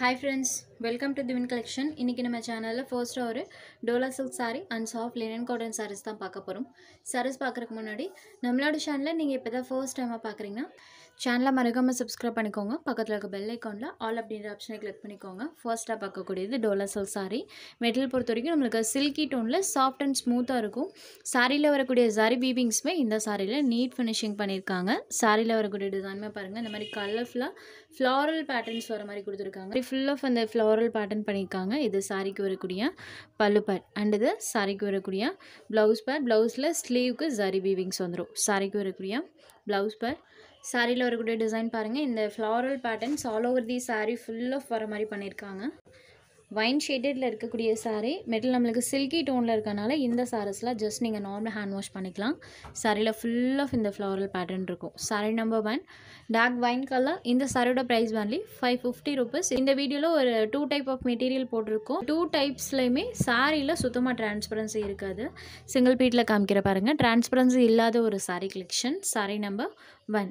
Hi friends. Welcome to திவின் collection இன்றைக்கி நம்ம சேனலில் ஃபர்ஸ்ட்டாக ஒரு dola silk sari and soft linen cotton saris தான் பார்க்க போகிறோம் சாரீஸ் பார்க்குறக்கு முன்னாடி நம்மளோட சேனலில் நீங்கள் இப்போ தான் ஃபர்ஸ்ட் டைமாக பார்க்குறீங்கன்னா சேனலை மறக்காமல் சப்ஸ்கிரைப் பண்ணிக்கோங்க பக்கத்தில் இருக்க பெல் ஐக்கானில் ஆல் அப்படின்ற ஆப்ஷனை கிளிக் பண்ணிக்கோங்க ஃபர்ஸ்ட்டாக பார்க்கக்கூடியது டோலா சில்க் சாரீ மெட்டீரியல் பொறுத்த வரைக்கும் நம்மளுக்கு சில்கி டோனில் சாஃப்ட் அண்ட் ஸ்மூத்தாக இருக்கும் சாரியில் வரக்கூடிய சாரி பீபிங்ஸுமே இந்த சாரியில் நீட் ஃபினிஷிங் பண்ணியிருக்காங்க சாரியில் வரக்கூடிய டிசைனுமே பாருங்கள் இந்த மாதிரி கலர்ஃபுல்லாக ஃப்ளாரல் பேட்டர்ன்ஸ் வர மாதிரி கொடுத்துருக்காங்க ஃபுல் ஆஃப் அந்த ஃப்ளவர் ஃப்ளோரல் பேட்டர்ன் பண்ணியிருக்காங்க இது சாரிக்கு வரக்கூடிய பல்லு பேட் அண்ட் இது சாரிக்கு வரக்கூடிய ப்ளவுஸ் பேட் ப்ளவுஸில் ஸ்லீவுக்கு ஜரி வீவிங்ஸ் வந்துடும் சாரிக்கு வரக்கூடிய ப்ளவுஸ் பேட் சாரியில் வரக்கூடிய டிசைன் பாருங்கள் இந்த floral patterns all over the sari ஃபுல்லாக ஆஃப் வர மாதிரி பண்ணியிருக்காங்க வைன் ஷேடடில் இருக்கக்கூடிய சாரீ மெட்டில் நம்மளுக்கு சில்கி டோனில் இருக்கனால இந்த சாரீஸ்லாம் ஜஸ்ட் நீங்கள் நார்மல் ஹேண்ட் வாஷ் பண்ணிக்கலாம் சாரியில் ஃபுல் ஆஃப் இந்த ஃப்ளவரல் பேட்டர்ன் இருக்கும் sari number one dark wine colour இந்த சாரியோட price only five fifty rupees இந்த வீடியோவில் ஒரு டூ டைப் ஆஃப் மெட்டீரியல் போட்டிருக்கோம் டூ டைப்ஸ்லையுமே சாரியில் சுத்தமாக டிரான்ஸ்பரன்சி இருக்காது சிங்கிள் பீட்டில் காமிக்கிற பாருங்கள் டிரான்ஸ்பரன்சி இல்லாத ஒரு sari collection sari number one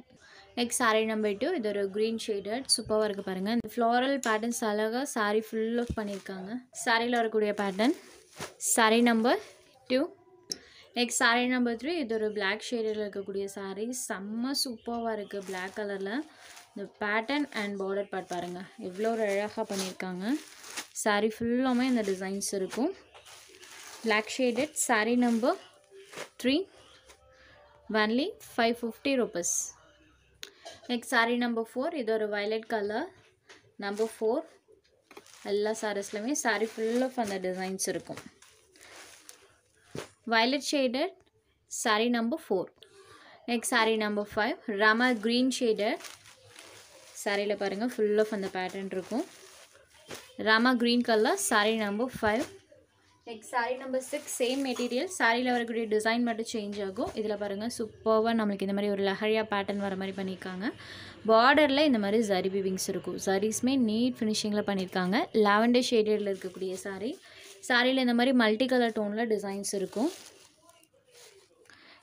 next sari number two இது ஒரு க்ரீன் ஷேடட் சூப்பராக இருக்குது பாருங்கள் இந்த ஃப்ளோரல் பேட்டர்ன்ஸ் அழகாக சாரீ ஃபுல் ஆஃப் பண்ணியிருக்காங்க சாரியில் வரக்கூடிய pattern sari number two next sari number three இது ஒரு பிளாக் ஷேடில் இருக்கக்கூடிய சாரீ செம்ம சூப்பராக இருக்குது பிளாக் கலரில் இந்த பேட்டர்ன் அண்ட் பார்டர் பேட் பாருங்கள் எவ்வளோ அழகாக பண்ணியிருக்காங்க சாரீ ஃபுல்லாமே இந்த டிசைன்ஸ் இருக்கும் black shaded sari number three only five fifty rupees next sari number four இது ஒரு வயலட் கலர் நம்பர் ஃபோர் எல்லா சாரீஸ்லையுமே சாரீ ஃபுல் ஆஃப் அந்த டிசைன்ஸ் இருக்கும் violet shaded sari number four next sari number five Rama green shaded சாரியில் பாருங்கள் ஃபுல் ஆஃப் அந்த பேட்டர்ன் இருக்கும் Rama green colour sari number five next sari number six same material சாரியில் வரக்கூடிய டிசைன் மட்டும் சேஞ்ச் ஆகும் இதில் பாருங்கள் சூப்பர்வாக நம்மளுக்கு இந்த மாதிரி ஒரு லஹரியா பேட்டர்ன் வர மாதிரி பண்ணியிருக்காங்க பார்டரில் இந்த மாதிரி ஜரி பிவிங்ஸ் இருக்கும் ஜரீஸ்மே நீட் ஃபினிஷிங்கில் பண்ணியிருக்காங்க லாவெண்டர் ஷேடடில் இருக்கக்கூடிய சாரீ சாரியில் இந்த மாதிரி மல்டி கலர் டோனில் டிசைன்ஸ் இருக்கும்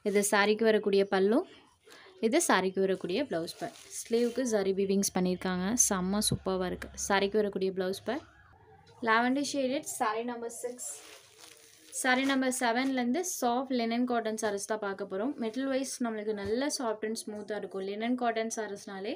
இது சாரிக்கு வரக்கூடிய பல்லும் இது சாரிக்கு வரக்கூடிய ப்ளவுஸ் பேர் ஸ்லீவுக்கு ஜரி பிவிங்ஸ் பண்ணியிருக்காங்க செம்ம சூப்பராக இருக்குது சாரிக்கு வரக்கூடிய ப்ளவுஸ் பேர் lavender shaded sari number six sari number செவன்லேருந்து சாஃப்ட் லினன் காட்டன் சாரீஸ் தான் பார்க்க போகிறோம் மெட்டல் வைஸ் நம்மளுக்கு நல்ல சாஃப்ட் அண்ட் ஸ்மூத்தாக இருக்கும் லினன் காட்டன் சாரீஸ்னாலே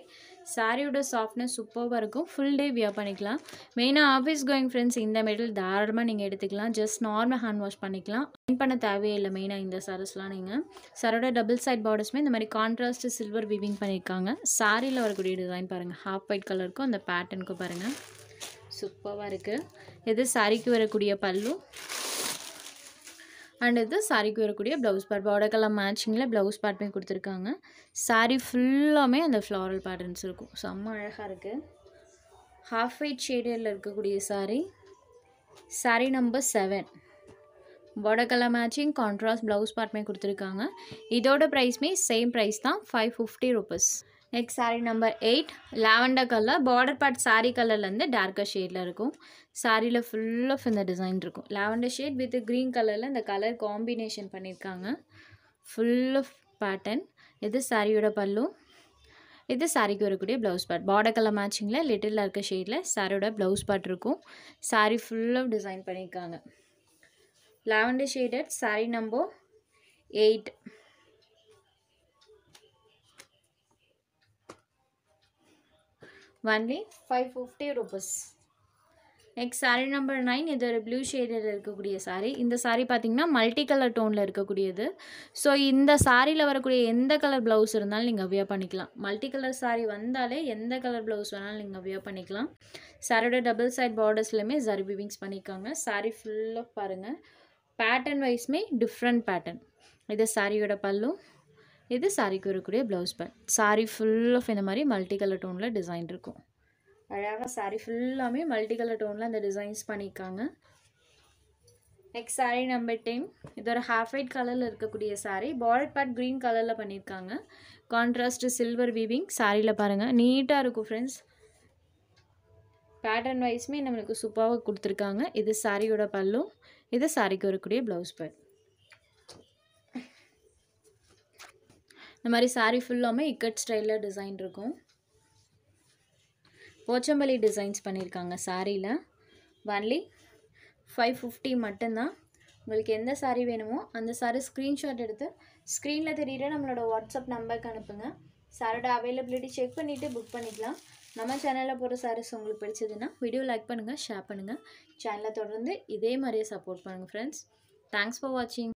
சாரியோட சாஃப்ட்னஸ் சூப்பராக இருக்கும் ஃபுல் டே வியர் பண்ணிக்கலாம் மெயினாக ஆஃபீஸ் கோயிங் ஃப்ரெண்ட்ஸ் இந்த மெட்டல் தாராளமாக நீங்கள் எடுத்துக்கலாம் ஜஸ்ட் நார்மல் ஹேண்ட் வாஷ் பண்ணிக்கலாம் அயன் பண்ண தேவையே இல்லை மெயினாக இந்த சாரீஸ்லாம் நீங்கள் சாரோட டபுள் சைட் பார்டர்ஸுமே இந்த மாதிரி கான்ட்ராஸ்ட் சில்வர் வீவிங் பண்ணியிருக்காங்க சாரியில் வரக்கூடிய டிசைன் பாருங்கள் ஹாஃப் ஒயிட் கலருக்கும் அந்த பேட்டர்னுக்கும் பாருங்கள் சூப்பராக இருக்குது இது சாரிக்கு வரக்கூடிய பல்லு அண்ட் இது சாரிக்கு வரக்கூடிய ப்ளவுஸ் பார்ட் பார்டர் கலர் மேட்சிங்கில் ப்ளவுஸ் பார்ட்மே கொடுத்துருக்காங்க சாரி ஃபுல்லாமே அந்த ஃப்ளாரல் பேட்டர்ன்ஸ் இருக்கும் செம்ம அழகாக இருக்குது ஹாஃப் ஒயிட் ஷேடியரில் இருக்கக்கூடிய sari sari number seven border colour matching contrast blouse பார்ட்மே கொடுத்துருக்காங்க இதோட ப்ரைஸ்மே சேம் ப்ரைஸ் தான் five fifty rupees next sari number eight lavender colour border part sari கலர்லேருந்து டார்க்கர் ஷேடில் இருக்கும் சாரியில் ஃபுல் ஆஃப் இந்த டிசைன் இருக்கும் லாவெண்டர் ஷேட் வித் க்ரீன் கலரில் இந்த கலர் காம்பினேஷன் பண்ணியிருக்காங்க ஃபுல் ஆஃப் பேட்டர்ன் இது சாரியோட பல்லு இது சாரிக்கு வரக்கூடிய ப்ளவுஸ் பார்ட் பார்டர் கலர் மேட்சிங்கில் லிட்டில் இருக்க ஷேடில் சாரியோட ப்ளவுஸ் பார்ட் இருக்கும் சாரி ஃபுல் ஆஃப் டிசைன் பண்ணியிருக்காங்க lavender shaded sari number eight only five fifty rupees next sari number nine இது ஒரு ப்ளூ ஷேடில் இருக்கக்கூடிய சாரீ இந்த சாரீ பார்த்திங்கன்னா மல்டி கலர் டோனில் இருக்கக்கூடியது ஸோ இந்த சாரியில் வரக்கூடிய எந்த கலர் ப்ளவுஸ் இருந்தாலும் நீங்கள் வியர் பண்ணிக்கலாம் மல்டி கலர் சாரீ வந்தாலே எந்த கலர் ப்ளவுஸ் வேணாலும் நீங்கள் வியர் பண்ணிக்கலாம் சாரியோட டபுள் சைட் பார்டர்ஸ்லையுமே சரி விவிங்ஸ் பண்ணியிருக்காங்க சாரீ ஃபுல்லாக பாருங்கள் பேட்டர்ன் வைஸ்மே டிஃப்ரெண்ட் பேட்டர்ன் இது சாரியோட பல்லும் இது சாரிக்கு வரக்கூடிய ப்ளவுஸ் பேட் சாரி ஃபுல் ஆஃப் இந்த மாதிரி மல்டி கலர் டோனில் டிசைன் இருக்கும் அழகாக சாரீ ஃபுல்லாமே மல்டி கலர் டோனில் அந்த டிசைன்ஸ் பண்ணியிருக்காங்க நெக்ஸ்ட் சாரீ நம்பர் டென் இது ஒரு ஹாஃப் ஒயிட் கலரில் இருக்கக்கூடிய சாரீ பார்டர் பார்ட் க்ரீன் கலரில் பண்ணியிருக்காங்க கான்ட்ராஸ்ட் சில்வர் வீவிங் சாரியில் பாருங்கள் நீட்டாக இருக்கும் ஃப்ரெண்ட்ஸ் பேட்டர்ன் வைஸ்மே நம்மளுக்கு சூப்பராக கொடுத்துருக்காங்க இது சாரியோட பல்லும் இது சாரிக்கு வரக்கூடிய ப்ளவுஸ் பட் இந்த மாதிரி சாரீ ஃபுல்லாமே இக்கட் ஸ்டைலில் டிசைன் இருக்கும் போச்சம்பள்ளி டிசைன்ஸ் பண்ணியிருக்காங்க சாரியில் ஒன்லி ஃபைவ் ஃபிஃப்டி மட்டும்தான் உங்களுக்கு எந்த சாரீ வேணுமோ அந்த சாரி ஸ்க்ரீன்ஷாட் எடுத்து ஸ்க்ரீனில் தெரியிற நம்மளோட வாட்ஸ்அப் நம்பருக்கு அனுப்புங்க சாரோட அவைலபிலிட்டி செக் பண்ணிவிட்டு புக் பண்ணிக்கலாம் நம்ம சேனலில் போகிற சாரீஸ் உங்களுக்கு பிடிச்சதுன்னா வீடியோ லைக் பண்ணுங்கள் ஷேர் பண்ணுங்கள் சேனலை தொடர்ந்து இதே மாதிரியே சப்போர்ட் பண்ணுங்கள் ஃப்ரெண்ட்ஸ் தேங்க்ஸ் ஃபார் வாட்சிங்